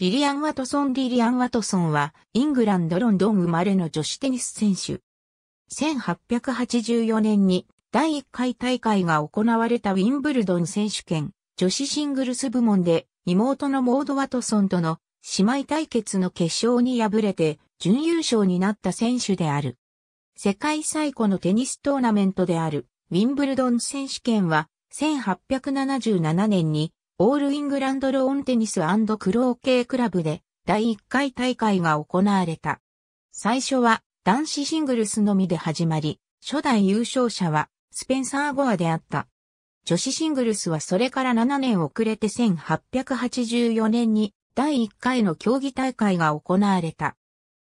リリアン・ワトソン・リリアン・ワトソンは、イングランド・ロンドン生まれの女子テニス選手。1884年に第1回大会が行われたウィンブルドン選手権、女子シングルス部門で、妹のモード・ワトソンとの姉妹対決の決勝に敗れて、準優勝になった選手である。世界最古のテニストーナメントである、ウィンブルドン選手権は、1877年にオールイングランドローンテニスクローケークラブで第1回大会が行われた。最初は男子シングルスのみで始まり、初代優勝者はスペンサー・ゴアであった。女子シングルスはそれから7年遅れて1884年に第1回の競技大会が行われた。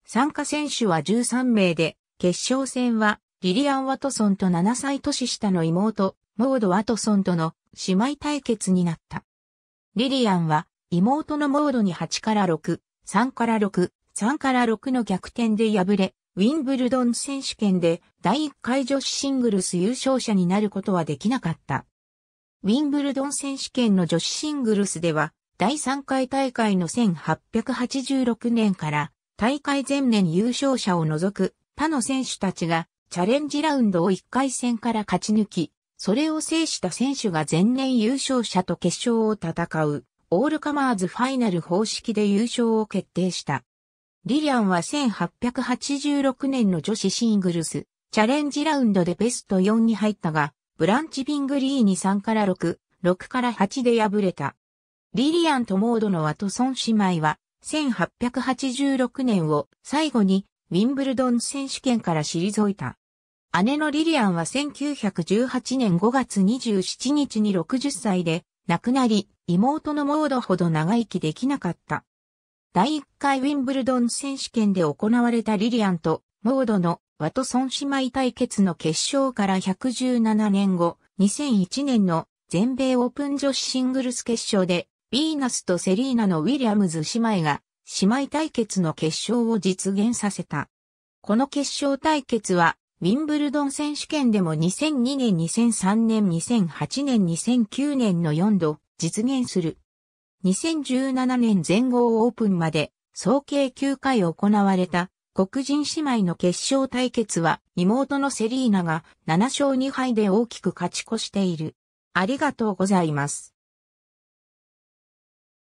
参加選手は13名で、決勝戦はリリアン・ワトソンと7歳年下の妹、モード・ワトソンとの姉妹対決になった。リリアンは妹のモードに8から6、3から6、3から6の逆転で敗れ、ウィンブルドン選手権で第1回女子シングルス優勝者になることはできなかった。ウィンブルドン選手権の女子シングルスでは、第3回大会の1886年から大会前年優勝者を除く他の選手たちがチャレンジラウンドを1回戦から勝ち抜き、それを制した選手が前年優勝者と決勝を戦う、オールカマーズファイナル方式で優勝を決定した。リリアンは1886年の女子シングルス、チャレンジラウンドでベスト4に入ったが、ブランチ・ビングリーに3から6、6から8で敗れた。リリアンとモードのワトソン姉妹は、1886年を最後にウィンブルドン選手権から退いた。姉のリリアンは1918年5月27日に60歳で亡くなり、妹のモードほど長生きできなかった。第1回ウィンブルドン選手権で行われたリリアンとモードのワトソン姉妹対決の決勝から117年後、2001年の全米オープン女子シングルス決勝で、ヴィーナスとセリーナのウィリアムズ姉妹が姉妹対決の決勝を実現させた。この決勝対決はウィンブルドン選手権でも2002年、2003年、2008年、2009年の4度実現する。2017年全豪オープンまで総計9回行われた黒人姉妹の決勝対決は妹のセリーナが7勝2敗で大きく勝ち越している。ありがとうございます。